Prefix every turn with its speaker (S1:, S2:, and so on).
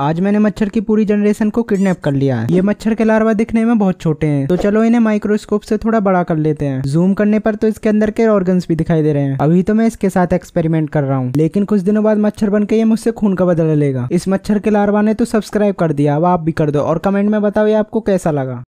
S1: आज मैंने मच्छर की पूरी जनरेशन को किडनैप कर लिया है ये मच्छर के लार्वा दिखने में बहुत छोटे हैं तो चलो इन्हें माइक्रोस्कोप से थोड़ा बड़ा कर लेते हैं जूम करने पर तो इसके अंदर के ऑर्गन्स भी दिखाई दे रहे हैं अभी तो मैं इसके साथ एक्सपेरिमेंट कर रहा हूँ लेकिन कुछ दिनों बाद मच्छर बन के ये मुझसे खून का बदला लेगा इस मच्छर के लार्वा ने तो सब्सक्राइब कर दिया अब आप भी कर दो और कमेंट में बताओ ये आपको कैसा लगा